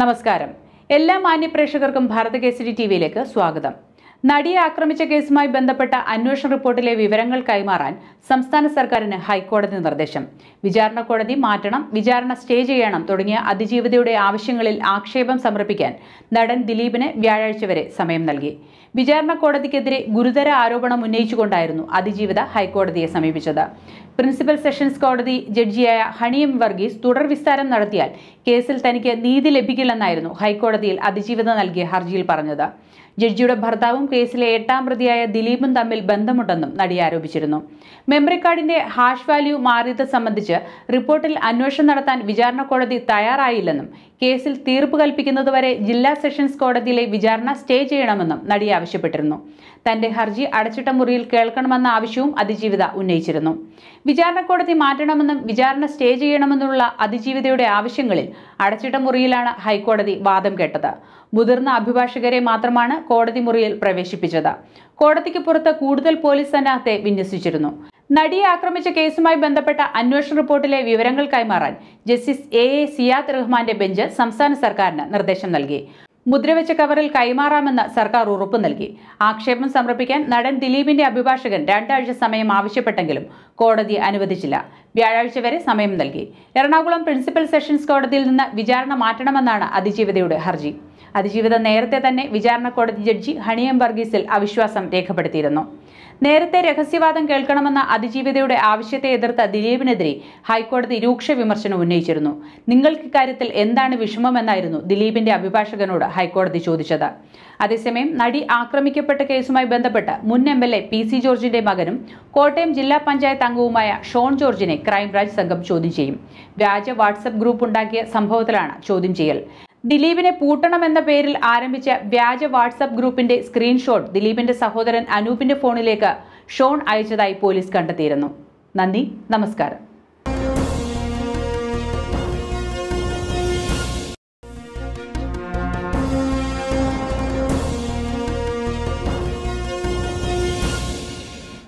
നമസ്കാരം എല്ലാ മാന്യപ്രേക്ഷകർക്കും ഭാരത കേസരി ടി വിയിലേക്ക് സ്വാഗതം നടിയെ ആക്രമിച്ച കേസുമായി ബന്ധപ്പെട്ട അന്വേഷണ റിപ്പോർട്ടിലെ വിവരങ്ങൾ കൈമാറാൻ സംസ്ഥാന സർക്കാരിന് ഹൈക്കോടതി നിർദ്ദേശം വിചാരണ കോടതി മാറ്റണം വിചാരണ സ്റ്റേ ചെയ്യണം തുടങ്ങിയ അതിജീവിതയുടെ ആവശ്യങ്ങളിൽ ആക്ഷേപം സമർപ്പിക്കാൻ നടൻ ദിലീപിന് വ്യാഴാഴ്ച വരെ സമയം നൽകി വിചാരണ കോടതിക്കെതിരെ ഗുരുതര ആരോപണം ഉന്നയിച്ചുകൊണ്ടായിരുന്നു അതിജീവിത ഹൈക്കോടതിയെ സമീപിച്ചത് പ്രിൻസിപ്പൽ സെഷൻസ് കോടതി ജഡ്ജിയായ ഹണിയം വർഗീസ് തുടർ വിസ്താരം നടത്തിയാൽ കേസിൽ തനിക്ക് നീതി ലഭിക്കില്ലെന്നായിരുന്നു ഹൈക്കോടതിയിൽ അതിജീവിത നൽകിയ ഹർജിയിൽ പറഞ്ഞത് ജഡ്ജിയുടെ ഭർത്താവും കേസിലെ എട്ടാം പ്രതിയായ ദിലീപും തമ്മിൽ ബന്ധമുണ്ടെന്നും നടി ആരോപിച്ചിരുന്നു മെമ്മറി കാർഡിന്റെ ഹാഷ് വാല്യൂ മാറിയത് സംബന്ധിച്ച് റിപ്പോർട്ടിൽ അന്വേഷണം നടത്താൻ വിചാരണ കോടതി തയ്യാറായില്ലെന്നും കേസിൽ തീർപ്പ് കൽപ്പിക്കുന്നതുവരെ ജില്ലാ സെഷൻസ് കോടതിയിലെ വിചാരണ സ്റ്റേ ചെയ്യണമെന്നും നടി ആവശ്യപ്പെട്ടിരുന്നു തന്റെ ഹർജി അടച്ചിട്ട മുറിയിൽ കേൾക്കണമെന്ന ആവശ്യവും അതിജീവിത ഉന്നയിച്ചിരുന്നു വിചാരണ കോടതി മാറ്റണമെന്നും വിചാരണ സ്റ്റേ ചെയ്യണമെന്നുള്ള അതിജീവിതയുടെ ആവശ്യങ്ങളിൽ അടച്ചിട്ട മുറിയിലാണ് ഹൈക്കോടതി വാദം കേട്ടത് മുതിർന്ന അഭിഭാഷകരെ മാത്രമാണ് കോടതി മുറിയിൽ പ്രവേശിപ്പിച്ചത് കോടതിക്ക് പുറത്ത് കൂടുതൽ പോലീസ് സന്നാഹത്തെ വിന്യസിച്ചിരുന്നു നടിയെ ആക്രമിച്ച കേസുമായി ബന്ധപ്പെട്ട അന്വേഷണ റിപ്പോർട്ടിലെ വിവരങ്ങൾ കൈമാറാൻ ജസ്റ്റിസ് എ എ സിയാദ് റഹ്മാന്റെ ബെഞ്ച് സംസ്ഥാന സർക്കാരിന് നിർദ്ദേശം നൽകി മുദ്രവെച്ച കവറിൽ കൈമാറാമെന്ന് സർക്കാർ ഉറപ്പു നൽകി ആക്ഷേപം സമർപ്പിക്കാൻ നടൻ ദിലീപിന്റെ അഭിഭാഷകൻ രണ്ടാഴ്ച സമയം ആവശ്യപ്പെട്ടെങ്കിലും കോടതി അനുവദിച്ചില്ല വ്യാഴാഴ്ച വരെ സമയം നൽകി എറണാകുളം പ്രിൻസിപ്പൽ സെഷൻസ് കോടതിയിൽ നിന്ന് വിചാരണ മാറ്റണമെന്നാണ് അതിജീവിതയുടെ ഹർജി അതിജീവിത നേരത്തെ തന്നെ വിചാരണ കോടതി ജഡ്ജി ഹണിയം വർഗീസിൽ അവിശ്വാസം രേഖപ്പെടുത്തിയിരുന്നു നേരത്തെ രഹസ്യവാദം കേൾക്കണമെന്ന അതിജീവിതയുടെ ആവശ്യത്തെ എതിർത്ത ദിലീപിനെതിരെ ഹൈക്കോടതി രൂക്ഷ വിമർശനം ഉന്നയിച്ചിരുന്നു നിങ്ങൾക്ക് ഇക്കാര്യത്തിൽ എന്താണ് വിഷമമെന്നായിരുന്നു ദിലീപിന്റെ അഭിഭാഷകനോട് ഹൈക്കോടതി ചോദിച്ചത് അതേസമയം നടി ആക്രമിക്കപ്പെട്ട കേസുമായി ബന്ധപ്പെട്ട് മുൻ M L A P C ജോർജിന്റെ മകനും കോട്ടയം ജില്ലാ പഞ്ചായത്ത് അംഗവുമായ ഷോൺ ജോർജിനെ ക്രൈംബ്രാഞ്ച് സംഘം ചോദ്യം ചെയ്യും വ്യാജ വാട്സപ്പ് ഗ്രൂപ്പ് ഉണ്ടാക്കിയ സംഭവത്തിലാണ് ചോദ്യം ചെയ്യൽ ദിലീപിനെ പൂട്ടണമെന്ന പേരിൽ ആരംഭിച്ച വ്യാജ വാട്സപ്പ് ഗ്രൂപ്പിന്റെ സ്ക്രീൻഷോട്ട് ദിലീപിന്റെ സഹോദരൻ അനൂപിന്റെ ഫോണിലേക്ക് ഷോൺ അയച്ചതായി പോലീസ് കണ്ടെത്തിയിരുന്നു നന്ദി നമസ്കാരം